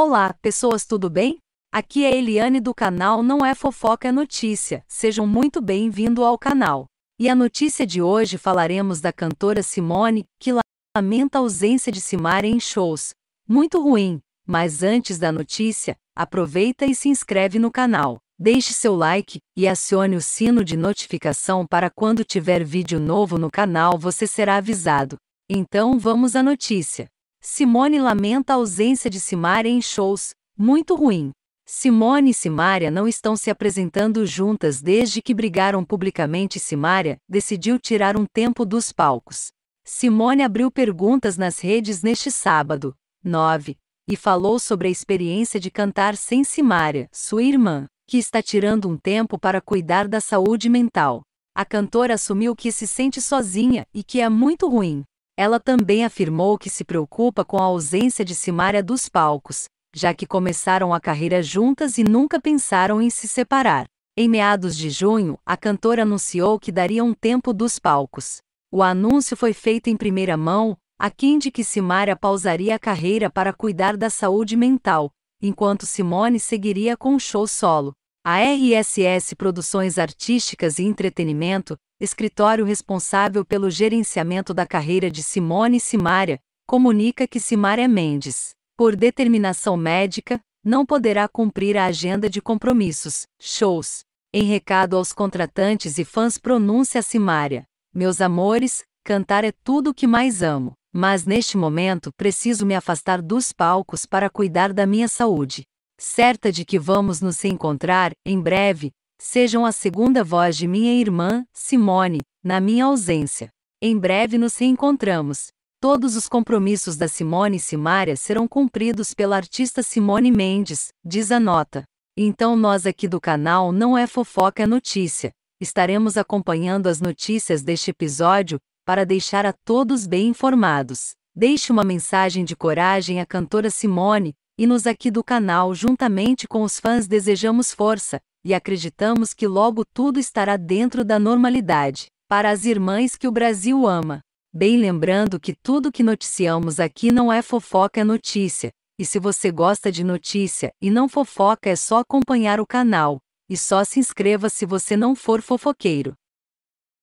Olá, pessoas, tudo bem? Aqui é Eliane do canal Não é Fofoca é Notícia. Sejam muito bem-vindos ao canal. E a notícia de hoje falaremos da cantora Simone, que lamenta a ausência de Simar em shows. Muito ruim, mas antes da notícia, aproveita e se inscreve no canal. Deixe seu like e acione o sino de notificação para quando tiver vídeo novo no canal você será avisado. Então vamos à notícia. Simone lamenta a ausência de Simária em shows, muito ruim. Simone e Simária não estão se apresentando juntas desde que brigaram publicamente. Simária decidiu tirar um tempo dos palcos. Simone abriu perguntas nas redes neste sábado, 9, e falou sobre a experiência de cantar sem Simária, sua irmã, que está tirando um tempo para cuidar da saúde mental. A cantora assumiu que se sente sozinha e que é muito ruim. Ela também afirmou que se preocupa com a ausência de Simária dos palcos, já que começaram a carreira juntas e nunca pensaram em se separar. Em meados de junho, a cantora anunciou que daria um tempo dos palcos. O anúncio foi feito em primeira mão, a quem de que Simária pausaria a carreira para cuidar da saúde mental, enquanto Simone seguiria com um show solo. A RSS Produções Artísticas e Entretenimento escritório responsável pelo gerenciamento da carreira de Simone Simária, comunica que Simária Mendes, por determinação médica, não poderá cumprir a agenda de compromissos, shows. Em recado aos contratantes e fãs pronuncia Simária: Meus amores, cantar é tudo o que mais amo, mas neste momento preciso me afastar dos palcos para cuidar da minha saúde. Certa de que vamos nos encontrar, em breve, Sejam a segunda voz de minha irmã, Simone, na minha ausência. Em breve nos reencontramos. Todos os compromissos da Simone Simária serão cumpridos pela artista Simone Mendes, diz a nota. Então nós aqui do canal Não é Fofoca é Notícia. Estaremos acompanhando as notícias deste episódio para deixar a todos bem informados. Deixe uma mensagem de coragem à cantora Simone e nos aqui do canal juntamente com os fãs desejamos força, e acreditamos que logo tudo estará dentro da normalidade, para as irmãs que o Brasil ama. Bem lembrando que tudo que noticiamos aqui não é fofoca, é notícia. E se você gosta de notícia e não fofoca, é só acompanhar o canal. E só se inscreva se você não for fofoqueiro.